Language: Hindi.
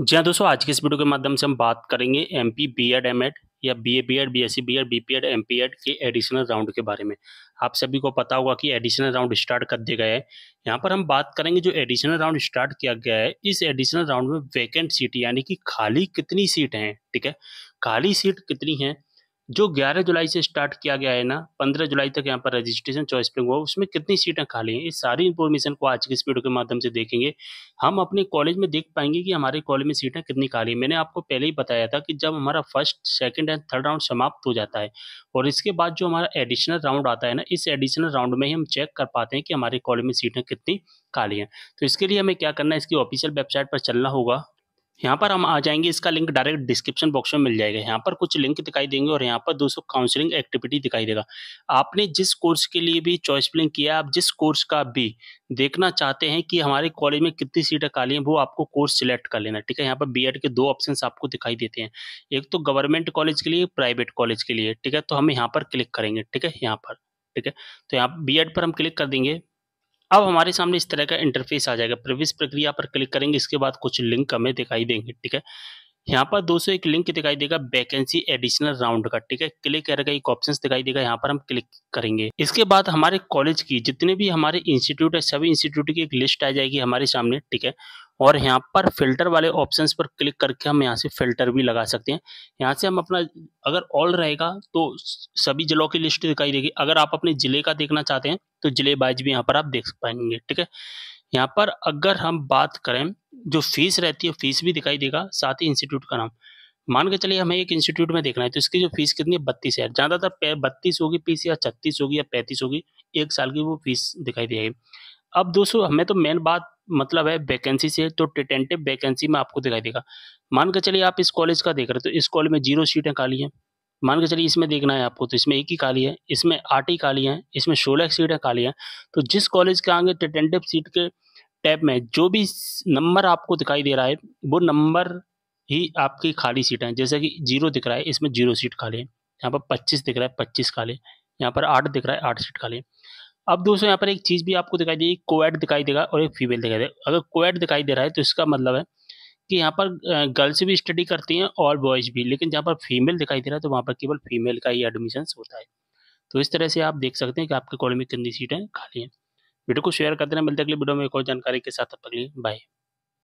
जी हाँ दोस्तों आज की इस वीडियो के माध्यम से हम बात करेंगे M P B Ed M Ed या B A B Ed B S C B Ed B P Ed M P Ed के एडिशनल राउंड के बारे में आप सभी को पता होगा कि एडिशनल राउंड स्टार्ट कर दिया गया है यहाँ पर हम बात करेंगे जो एडिशनल राउंड स्टार्ट किया गया है इस एडिशनल राउंड में वैकेंट सीट यानी कि खाली कितनी सीट हैं ठीक है खाली सीट कितनी हैं जो 11 जुलाई से स्टार्ट किया गया है ना 15 जुलाई तक यहाँ पर रजिस्ट्रेशन चॉइस पे हुआ उसमें कितनी सीटें खाली हैं इस सारी इन्फॉर्मेशन को आज के इस वीडियो के माध्यम से देखेंगे हम अपने कॉलेज में देख पाएंगे कि हमारे कॉलेज में सीटें कितनी खाली हैं मैंने आपको पहले ही बताया था कि जब हमारा first second and third round समाप्त हो जाता है और इसके बाद जो हमारा एडिशनल राउंड आता है ना इस एडिशनल राउंड में ही हम चेक कर पाते हैं कि हमारे कॉलेज में सीटें कितनी खाली हैं तो इसके लिए हमें क्या करना है इसकी ऑफिशियल वेबसाइट पर चलना होगा यहाँ पर हम आ जाएंगे इसका लिंक डायरेक्ट डिस्क्रिप्शन बॉक्स में मिल जाएगा यहाँ पर कुछ लिंक दिखाई देंगे और यहाँ पर दोस्तों काउंसलिंग एक्टिविटी दिखाई देगा आपने जिस कोर्स के लिए भी चॉइस फिलिंग किया आप जिस कोर्स का भी देखना चाहते हैं कि हमारे कॉलेज में कितनी सीटें खाली हैं वो आपको कोर्स सिलेक्ट कर लेना ठीक है यहाँ पर बी के दो ऑप्शन आपको दिखाई देते हैं एक तो गवर्नमेंट कॉलेज के लिए प्राइवेट कॉलेज के लिए ठीक है तो हम यहाँ पर क्लिक करेंगे ठीक है यहाँ पर ठीक है तो यहाँ बी पर हम क्लिक कर देंगे अब हमारे सामने इस तरह का इंटरफेस आ जाएगा प्रवेश प्रक्रिया पर क्लिक करेंगे इसके बाद कुछ लिंक हमें दिखाई देंगे ठीक है यहाँ पर दोस्तों एक लिंक दिखाई देगा वैकेंसी एडिशनल राउंड का ठीक है क्लिक करके एक ऑप्शन दिखाई देगा यहाँ पर हम क्लिक करेंगे इसके बाद हमारे कॉलेज की जितने भी हमारे इंस्टीट्यूट है सभी इंस्टीट्यूट की एक लिस्ट आ जाएगी हमारे सामने ठीक है और यहाँ पर फिल्टर वाले ऑप्शन पर क्लिक करके हम यहाँ से फिल्टर भी लगा सकते हैं यहाँ से हम अपना अगर ऑल रहेगा तो सभी ज़िलों की लिस्ट दिखाई देगी अगर आप अपने ज़िले का देखना चाहते हैं तो ज़िले वाइज भी यहाँ पर आप देख पाएंगे ठीक है यहाँ पर अगर हम बात करें जो फीस रहती है फीस भी दिखाई देगा साथ ही इंस्टीट्यूट का नाम मान के चलिए हमें एक इंस्टीट्यूट में देखना है तो इसकी जो फीस कितनी है बत्तीस हज़ार ज़्यादातर बत्तीस होगी फीस या छत्तीस होगी या पैंतीस होगी एक साल की वो फीस दिखाई देगी अब दोस्तों हमें तो मेन बात मतलब है वैकेंसी से तो टेंटेटिव वैकेंसी में आपको दिखाई देगा मान के चलिए आप इस कॉलेज का देख रहे हो तो इस कॉलेज में जीरो सीटें खाली हैं मान के चलिए इसमें देखना है आपको तो इसमें एक ही खाली है इसमें आठ ही खाली हैं इसमें सोलह सीटें खाली हैं तो जिस कॉलेज के आगे टेंटेटिव सीट के टैब में जो भी नंबर आपको दिखाई दे रहा है वो नंबर ही आपकी खाली सीटें हैं जैसे कि जीरो दिख रहा है इसमें जीरो सीट खाली है यहाँ पर पच्चीस दिख रहा है पच्चीस खाली यहाँ पर आठ दिख रहा है आठ सीट खाली है अब दोस्तों यहाँ पर एक चीज़ भी आपको दिखाई देगी कोएड दिखाई देगा और एक फीमेल दिखाई देगा अगर कोएड दिखाई दे रहा है तो इसका मतलब है कि यहाँ पर गर्ल्स भी स्टडी करती हैं और बॉयज़ भी लेकिन जहाँ पर फीमेल दिखाई दे रहा है तो वहाँ पर केवल फीमेल का ही एडमिशन होता है तो इस तरह से आप देख सकते हैं कि आपके कॉलेज में कितनी सीटें खाली हैं वीडियो को शेयर करते देना मिलते अगले वीडियो में एक और जानकारी के साथ तब तक लिए बाय